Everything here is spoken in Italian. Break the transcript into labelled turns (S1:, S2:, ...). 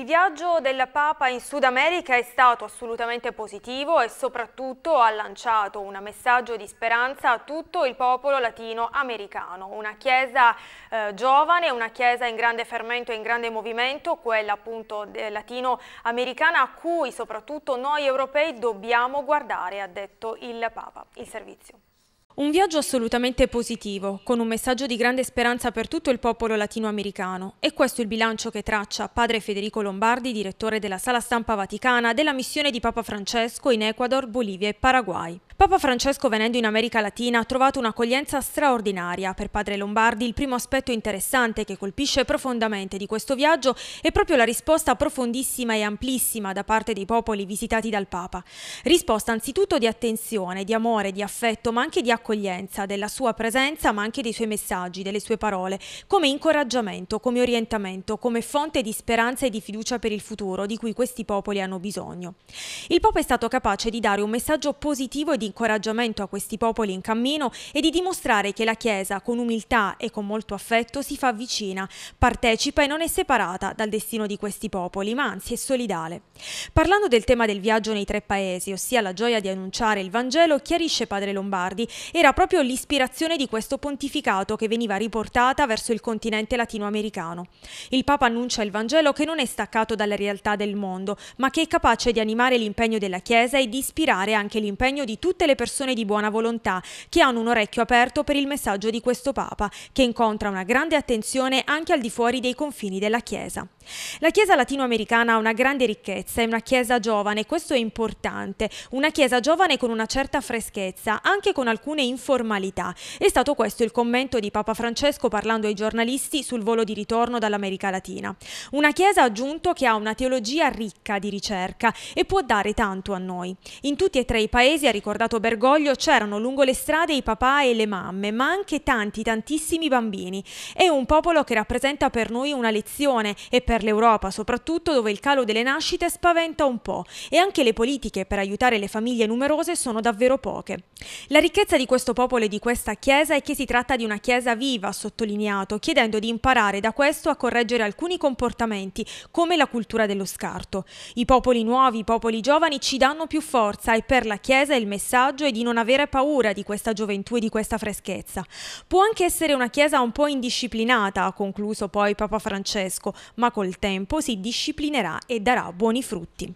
S1: Il viaggio del Papa in Sud America è stato assolutamente positivo e soprattutto ha lanciato un messaggio di speranza a tutto il popolo latinoamericano. Una chiesa eh, giovane, una chiesa in grande fermento e in grande movimento, quella appunto latinoamericana a cui soprattutto noi europei dobbiamo guardare, ha detto il Papa. Il servizio. Un viaggio assolutamente positivo, con un messaggio di grande speranza per tutto il popolo latinoamericano. E questo è il bilancio che traccia padre Federico Lombardi, direttore della sala stampa vaticana, della missione di Papa Francesco in Ecuador, Bolivia e Paraguay. Papa Francesco venendo in America Latina ha trovato un'accoglienza straordinaria. Per Padre Lombardi il primo aspetto interessante che colpisce profondamente di questo viaggio è proprio la risposta profondissima e amplissima da parte dei popoli visitati dal Papa. Risposta anzitutto di attenzione, di amore, di affetto, ma anche di accoglienza, della sua presenza, ma anche dei suoi messaggi, delle sue parole, come incoraggiamento, come orientamento, come fonte di speranza e di fiducia per il futuro di cui questi popoli hanno bisogno. Il Papa è stato capace di dare un messaggio positivo e di incoraggiamento a questi popoli in cammino e di dimostrare che la Chiesa, con umiltà e con molto affetto, si fa vicina, partecipa e non è separata dal destino di questi popoli, ma anzi è solidale. Parlando del tema del viaggio nei tre paesi, ossia la gioia di annunciare il Vangelo, chiarisce Padre Lombardi, era proprio l'ispirazione di questo pontificato che veniva riportata verso il continente latinoamericano. Il Papa annuncia il Vangelo che non è staccato dalla realtà del mondo, ma che è capace di animare l'impegno della Chiesa e di ispirare anche l'impegno di tutti tutte le persone di buona volontà che hanno un orecchio aperto per il messaggio di questo Papa, che incontra una grande attenzione anche al di fuori dei confini della Chiesa. La Chiesa latinoamericana ha una grande ricchezza, è una Chiesa giovane, questo è importante, una Chiesa giovane con una certa freschezza, anche con alcune informalità. È stato questo il commento di Papa Francesco parlando ai giornalisti sul volo di ritorno dall'America Latina. Una Chiesa aggiunto che ha una teologia ricca di ricerca e può dare tanto a noi. In tutti e tre i paesi, ha ricordato Renato Bergoglio c'erano lungo le strade i papà e le mamme, ma anche tanti, tantissimi bambini. È un popolo che rappresenta per noi una lezione e per l'Europa soprattutto dove il calo delle nascite spaventa un po' e anche le politiche per aiutare le famiglie numerose sono davvero poche. La ricchezza di questo popolo e di questa chiesa è che si tratta di una chiesa viva, ha sottolineato, chiedendo di imparare da questo a correggere alcuni comportamenti, come la cultura dello scarto. I popoli nuovi, i popoli giovani ci danno più forza e per la chiesa il messaggio messaggio e di non avere paura di questa gioventù e di questa freschezza. Può anche essere una chiesa un po' indisciplinata, ha concluso poi Papa Francesco, ma col tempo si disciplinerà e darà buoni frutti.